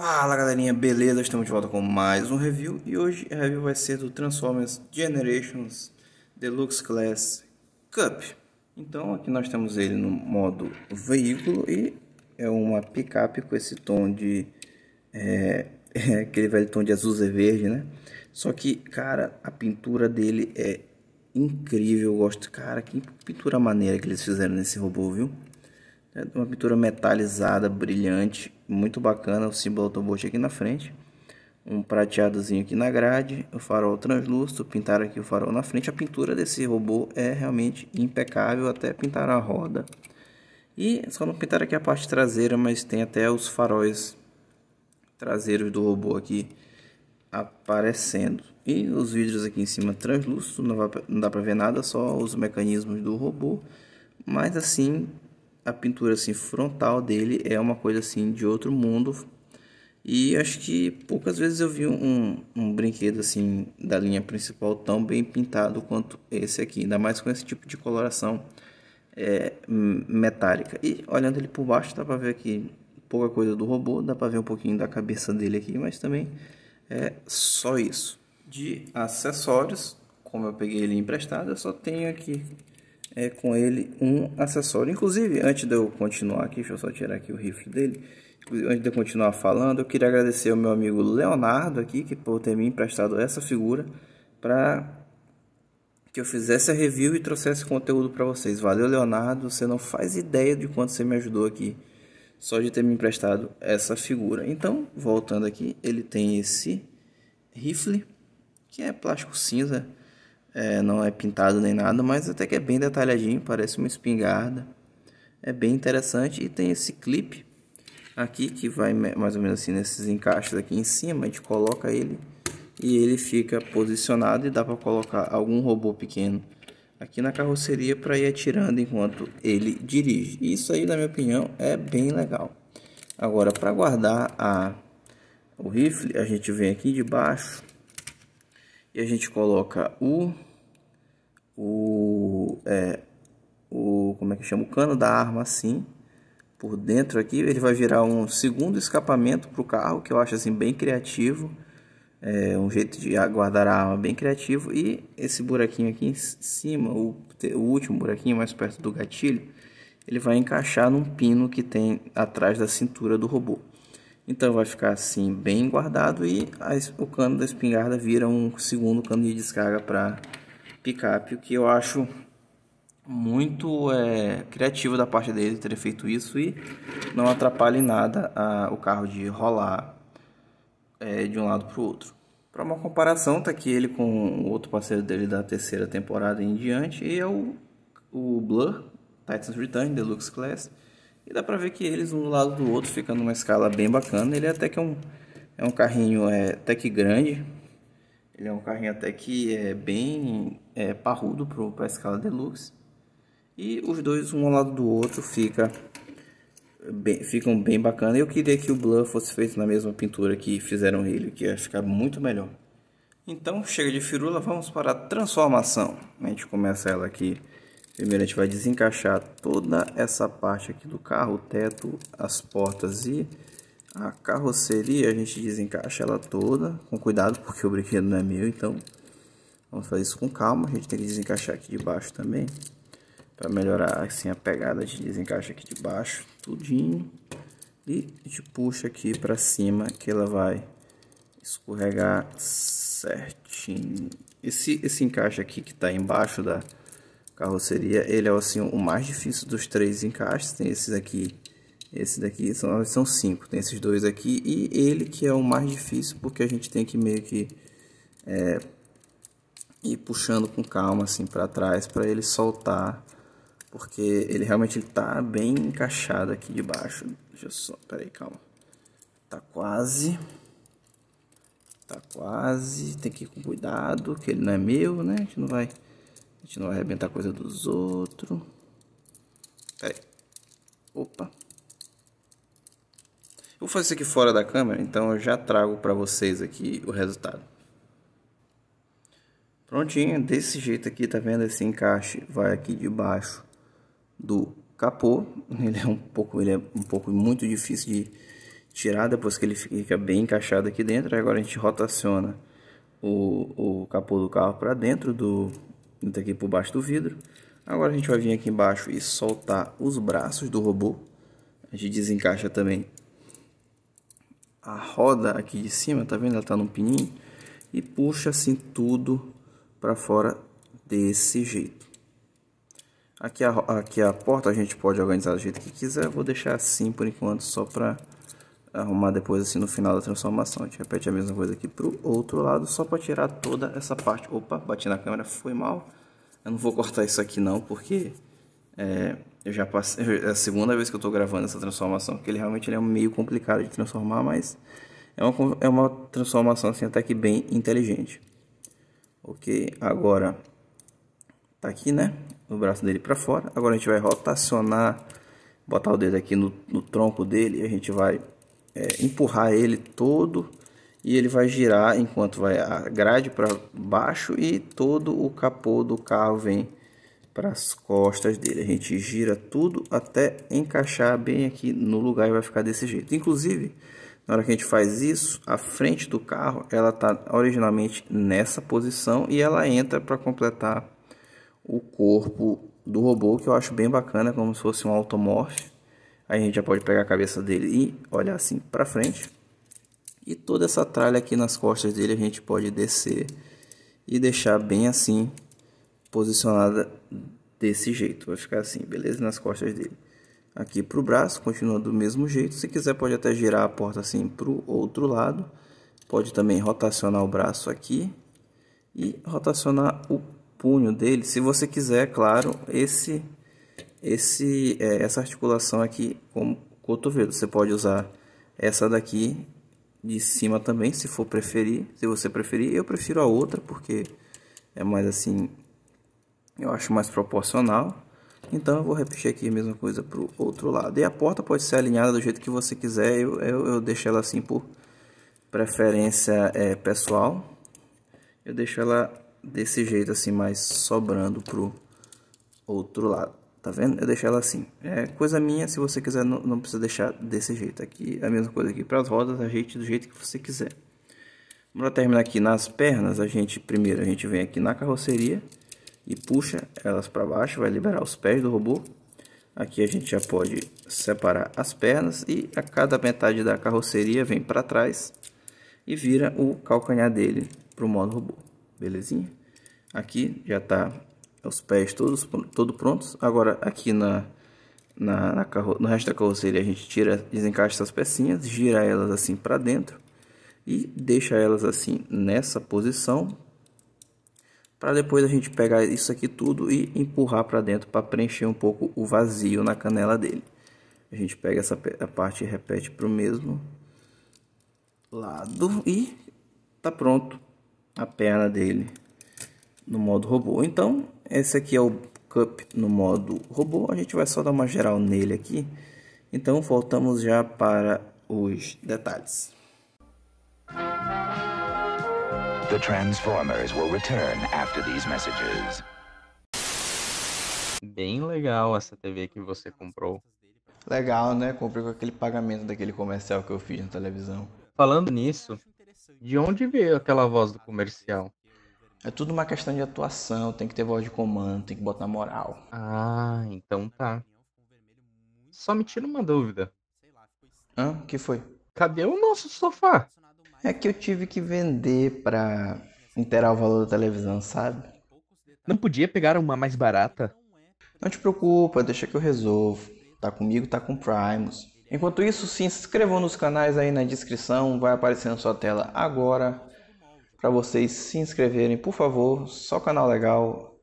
Fala galerinha, beleza? Estamos de volta com mais um review e hoje a review vai ser do Transformers Generations Deluxe Class Cup. Então aqui nós temos ele no modo veículo e é uma picape com esse tom de. É, é aquele velho tom de azul e verde, né? Só que, cara, a pintura dele é incrível. Eu gosto, cara, que pintura maneira que eles fizeram nesse robô, viu? É Uma pintura metalizada, brilhante, muito bacana. O símbolo Autobot aqui na frente. Um prateadozinho aqui na grade. O farol translúcido. Pintaram aqui o farol na frente. A pintura desse robô é realmente impecável. Até pintaram a roda. E só não pintaram aqui a parte traseira, mas tem até os faróis traseiros do robô aqui aparecendo. E os vidros aqui em cima translúcido, não, não dá para ver nada, só os mecanismos do robô. Mas assim, a pintura assim frontal dele é uma coisa assim de outro mundo. E acho que poucas vezes eu vi um, um brinquedo assim da linha principal tão bem pintado quanto esse aqui, ainda mais com esse tipo de coloração é, metálica. E olhando ele por baixo, dá para ver aqui pouca coisa do robô, dá para ver um pouquinho da cabeça dele aqui, mas também é só isso. De acessórios, como eu peguei ele emprestado, eu só tenho aqui é, com ele um acessório. Inclusive, antes de eu continuar aqui, deixa eu só tirar aqui o rifle dele. Antes de eu continuar falando, eu queria agradecer ao meu amigo Leonardo aqui, que por ter me emprestado essa figura para que eu fizesse a review e trouxesse conteúdo para vocês. Valeu, Leonardo. Você não faz ideia de quanto você me ajudou aqui só de ter me emprestado essa figura. Então, voltando aqui, ele tem esse rifle que é plástico cinza é, não é pintado nem nada, mas até que é bem detalhadinho, parece uma espingarda. É bem interessante e tem esse clipe aqui que vai mais ou menos assim nesses encaixes aqui em cima, a gente coloca ele e ele fica posicionado e dá para colocar algum robô pequeno aqui na carroceria para ir atirando enquanto ele dirige. Isso aí, na minha opinião, é bem legal. Agora, para guardar a, o rifle, a gente vem aqui de baixo e a gente coloca o o é, o como é que chama o cano da arma assim por dentro aqui ele vai virar um segundo escapamento para o carro que eu acho assim bem criativo é um jeito de guardar a arma bem criativo e esse buraquinho aqui em cima o, o último buraquinho mais perto do gatilho ele vai encaixar num pino que tem atrás da cintura do robô então vai ficar assim bem guardado e a, o cano da espingarda vira um segundo cano de descarga para picape, o que eu acho muito é, criativo da parte dele ter feito isso e não atrapalha em nada a, o carro de rolar é, de um lado para o outro. Para uma comparação, tá aqui ele com o outro parceiro dele da terceira temporada em diante, e é o, o Blur, Titans Return, Deluxe Class, e dá pra ver que eles um do lado do outro fica numa escala bem bacana. Ele é até que é um, é um carrinho é, até que grande. Ele é um carrinho até que é bem é, parrudo pro, pra escala deluxe. E os dois um ao lado do outro fica bem, ficam bem bacana. Eu queria que o Blur fosse feito na mesma pintura que fizeram ele, que ia ficar muito melhor. Então chega de firula, vamos para a transformação. A gente começa ela aqui Primeiro a gente vai desencaixar toda essa parte aqui do carro, o teto, as portas e a carroceria. A gente desencaixa ela toda, com cuidado porque o brinquedo não é meu, então vamos fazer isso com calma. A gente tem que desencaixar aqui de baixo também, para melhorar assim a pegada. A gente desencaixa aqui de baixo, tudinho. E a gente puxa aqui para cima que ela vai escorregar certinho. Esse, esse encaixe aqui que está embaixo da carroceria. Ele é assim, o mais difícil dos três encaixes. Tem esses aqui, esse daqui, são, são cinco. Tem esses dois aqui e ele que é o mais difícil porque a gente tem que meio que é, ir puxando com calma assim para trás para ele soltar. Porque ele realmente ele tá bem encaixado aqui debaixo. Deixa eu só, peraí, calma. Tá quase. Tá quase. Tem que ir com cuidado, que ele não é meu, né? A gente não vai gente não vai arrebentar coisa dos outros. Opa. Eu vou fazer isso aqui fora da câmera, então eu já trago para vocês aqui o resultado. Prontinho, desse jeito aqui, tá vendo? Esse encaixe vai aqui debaixo do capô. Ele é um pouco, ele é um pouco muito difícil de tirar, depois que ele fica bem encaixado aqui dentro. Agora a gente rotaciona o, o capô do carro para dentro do, aqui por baixo do vidro. Agora a gente vai vir aqui embaixo e soltar os braços do robô. A gente desencaixa também a roda aqui de cima, tá vendo? Ela tá num pininho. E puxa assim tudo para fora desse jeito. Aqui a, aqui a porta a gente pode organizar do jeito que quiser. vou deixar assim por enquanto só para arrumar depois assim no final da transformação. A gente repete a mesma coisa aqui pro outro lado, só para tirar toda essa parte. Opa, bati na câmera, foi mal. Eu não vou cortar isso aqui não, porque é, eu já passei, é a segunda vez que eu estou gravando essa transformação, porque ele realmente ele é meio complicado de transformar, mas é uma, é uma transformação assim até que bem inteligente. Ok, agora tá aqui, né? O braço dele para fora. Agora a gente vai rotacionar, botar o dedo aqui no, no tronco dele e a gente vai é, empurrar ele todo e ele vai girar enquanto vai a grade para baixo e todo o capô do carro vem para as costas dele. A gente gira tudo até encaixar bem aqui no lugar e vai ficar desse jeito. Inclusive, na hora que a gente faz isso, a frente do carro ela está originalmente nessa posição e ela entra para completar o corpo do robô, que eu acho bem bacana, como se fosse um automorph. Aí a gente já pode pegar a cabeça dele e olhar assim para frente. E toda essa tralha aqui nas costas dele a gente pode descer e deixar bem assim, posicionada desse jeito. Vai ficar assim, beleza? Nas costas dele. Aqui para o braço, continua do mesmo jeito. Se quiser pode até girar a porta assim para o outro lado. Pode também rotacionar o braço aqui e rotacionar o punho dele. Se você quiser, é claro, esse esse, é, essa articulação aqui como cotovelo. Você pode usar essa daqui de cima também, se for preferir, se você preferir. Eu prefiro a outra porque é mais assim, eu acho mais proporcional. Então eu vou repetir aqui a mesma coisa para o outro lado. E a porta pode ser alinhada do jeito que você quiser, eu, eu, eu deixo ela assim por preferência é, pessoal. Eu deixo ela desse jeito assim, mais sobrando para o outro lado. Tá vendo? Eu deixei ela assim. É coisa minha, se você quiser, não, não precisa deixar desse jeito aqui. É a mesma coisa aqui para as rodas, a gente do jeito que você quiser. Para terminar aqui nas pernas, a gente primeiro a gente vem aqui na carroceria e puxa elas para baixo, vai liberar os pés do robô. Aqui a gente já pode separar as pernas e a cada metade da carroceria vem para trás e vira o calcanhar dele para o modo robô, belezinha? Aqui já está os pés todos todo prontos. Agora aqui na, na, na carro, no resto da carroceria a gente tira, desencaixa essas pecinhas, gira elas assim para dentro e deixa elas assim nessa posição para depois a gente pegar isso aqui tudo e empurrar para dentro para preencher um pouco o vazio na canela dele. A gente pega essa a parte e repete para o mesmo lado e tá pronto a perna dele no modo robô. Então, esse aqui é o Cup no modo robô, a gente vai só dar uma geral nele aqui. Então voltamos já para os detalhes. The Transformers will return after these messages. Bem legal essa TV que você comprou. Legal, né? Comprei com aquele pagamento daquele comercial que eu fiz na televisão. Falando nisso, de onde veio aquela voz do comercial? É tudo uma questão de atuação, tem que ter voz de comando, tem que botar moral. Ah, então tá. Só me tira uma dúvida. Hã? O que foi? Cadê o nosso sofá? É que eu tive que vender pra inteirar o valor da televisão, sabe? Não podia pegar uma mais barata? Não te preocupa, deixa que eu resolvo. Tá comigo, tá com Primus. Enquanto isso, se inscrevam nos canais aí na descrição, vai aparecer na sua tela agora para vocês se inscreverem, por favor. Só canal legal,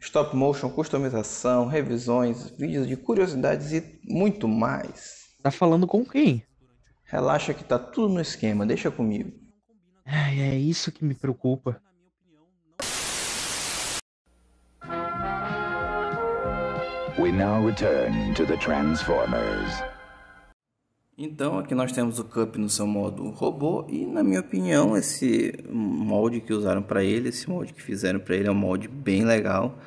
stop motion, customização, revisões, vídeos de curiosidades e muito mais. Tá falando com quem? Relaxa que tá tudo no esquema, deixa comigo. Ai, é isso que me preocupa. We now return to the Transformers. Então, aqui nós temos o cup no seu modo robô e, na minha opinião, esse molde que usaram para ele, esse molde que fizeram para ele é um molde bem legal.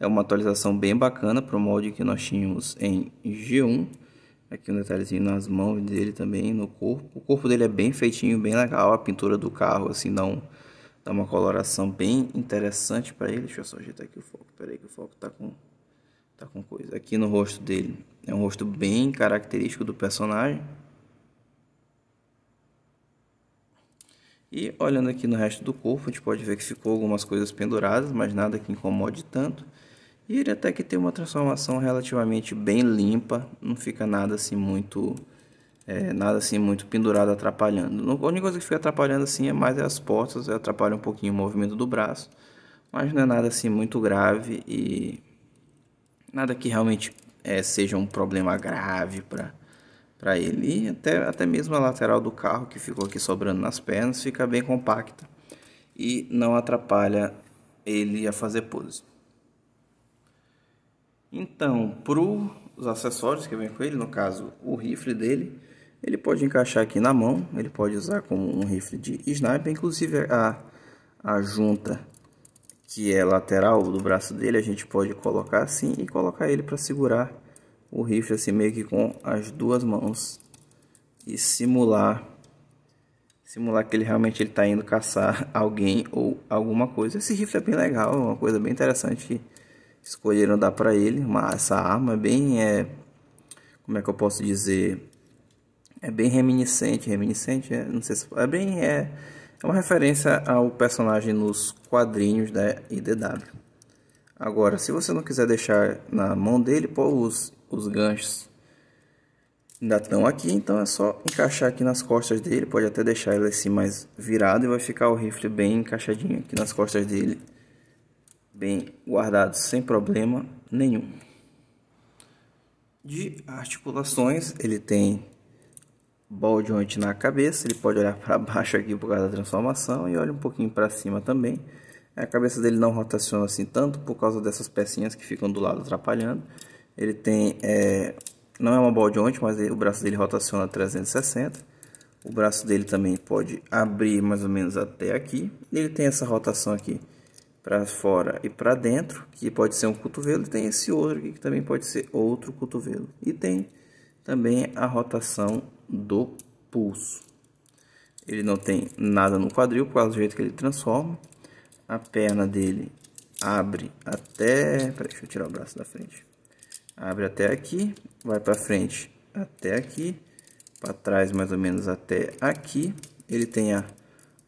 É uma atualização bem bacana para o molde que nós tínhamos em G1. Aqui um detalhezinho nas mãos dele também, no corpo. O corpo dele é bem feitinho, bem legal. A pintura do carro, assim, dá, um, dá uma coloração bem interessante para ele. Deixa eu só ajeitar aqui o foco. Peraí que o foco está com Tá com coisa aqui no rosto dele. É um rosto bem característico do personagem. E olhando aqui no resto do corpo, a gente pode ver que ficou algumas coisas penduradas, mas nada que incomode tanto. E ele até que tem uma transformação relativamente bem limpa, não fica nada assim muito é, nada assim muito pendurado atrapalhando. A única coisa que fica atrapalhando assim é mais é as portas, atrapalha um pouquinho o movimento do braço, mas não é nada assim muito grave e Nada que realmente é, seja um problema grave para para ele. E até, até mesmo a lateral do carro que ficou aqui sobrando nas pernas fica bem compacta e não atrapalha ele a fazer pose. Então, para os acessórios que vem com ele, no caso o rifle dele, ele pode encaixar aqui na mão, ele pode usar como um rifle de sniper, inclusive a, a junta que é lateral do braço dele, a gente pode colocar assim e colocar ele para segurar o rifle assim meio que com as duas mãos e simular simular que ele realmente ele está indo caçar alguém ou alguma coisa. Esse rifle é bem legal, é uma coisa bem interessante que escolheram dar para ele, mas essa arma é bem é como é que eu posso dizer é bem reminiscente, reminiscente, é, não sei se é bem é é uma referência ao personagem nos quadrinhos da né, IDW. Agora, se você não quiser deixar na mão dele, pô, os, os ganchos ainda estão aqui, então é só encaixar aqui nas costas dele, pode até deixar ele assim mais virado e vai ficar o rifle bem encaixadinho aqui nas costas dele, bem guardado, sem problema nenhum. De articulações, ele tem balde onde na cabeça, ele pode olhar para baixo aqui por causa da transformação e olha um pouquinho para cima também. A cabeça dele não rotaciona assim tanto por causa dessas pecinhas que ficam do lado atrapalhando. Ele tem, é, não é uma ball onde mas ele, o braço dele rotaciona 360. O braço dele também pode abrir mais ou menos até aqui. Ele tem essa rotação aqui para fora e para dentro, que pode ser um cotovelo. E tem esse outro aqui que também pode ser outro cotovelo. E tem também a rotação do pulso. Ele não tem nada no quadril, por causa do jeito que ele transforma. A perna dele abre até... Peraí, deixa eu tirar o braço da frente. Abre até aqui, vai para frente até aqui, para trás mais ou menos até aqui. Ele tem a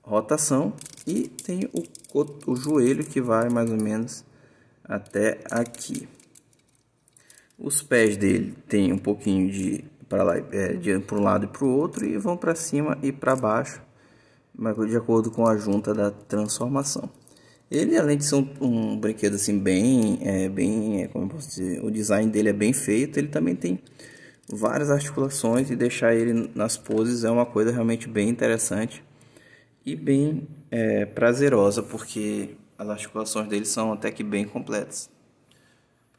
rotação e tem o, o joelho que vai mais ou menos até aqui. Os pés dele tem um pouquinho de para lá, é, de para um lado e para o outro e vão para cima e para baixo, de acordo com a junta da transformação. Ele além de ser um, um brinquedo assim bem, é, bem, é, como eu posso dizer, o design dele é bem feito. Ele também tem várias articulações e deixar ele nas poses é uma coisa realmente bem interessante e bem é, prazerosa, porque as articulações dele são até que bem completas.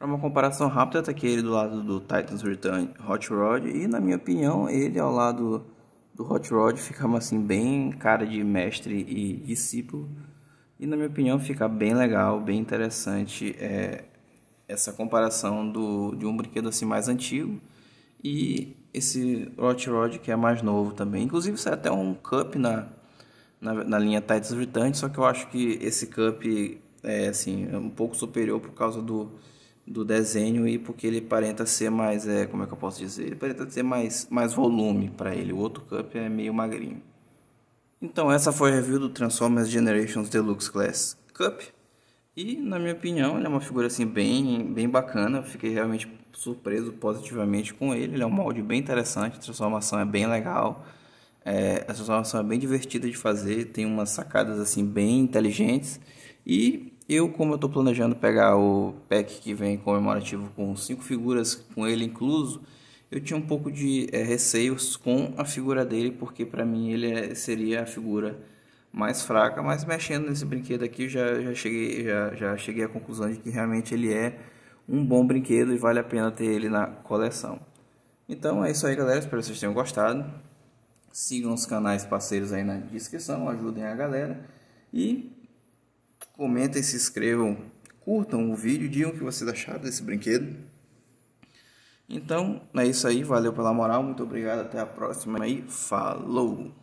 Para uma comparação rápida, está aqui ele do lado do Titans Return Hot Rod e na minha opinião ele ao lado do Hot Rod fica assim bem cara de mestre e discípulo e na minha opinião fica bem legal, bem interessante é, essa comparação do, de um brinquedo assim mais antigo e esse Hot Rod que é mais novo também. Inclusive sai até um cup na, na, na linha Titans Return, só que eu acho que esse cup é assim é um pouco superior por causa do do desenho e porque ele aparenta ser mais, é, como é que eu posso dizer? Ele aparenta ser mais, mais volume para ele. O outro Cup é meio magrinho. Então essa foi a review do Transformers Generations Deluxe Class Cup. E na minha opinião, ele é uma figura assim bem, bem bacana. Eu fiquei realmente surpreso positivamente com ele. Ele é um molde bem interessante, a transformação é bem legal. É, a transformação é bem divertida de fazer, tem umas sacadas assim bem inteligentes e eu, como eu estou planejando pegar o pack que vem comemorativo com cinco figuras com ele incluso, eu tinha um pouco de é, receios com a figura dele, porque para mim ele é, seria a figura mais fraca, mas mexendo nesse brinquedo aqui já, já, cheguei, já, já cheguei à conclusão de que realmente ele é um bom brinquedo e vale a pena ter ele na coleção. Então é isso aí galera, espero que vocês tenham gostado. Sigam os canais parceiros aí na descrição, ajudem a galera. E Comentem, se inscrevam, curtam o vídeo, digam o que vocês acharam desse brinquedo. Então, é isso aí. Valeu pela moral. Muito obrigado. Até a próxima. E falou!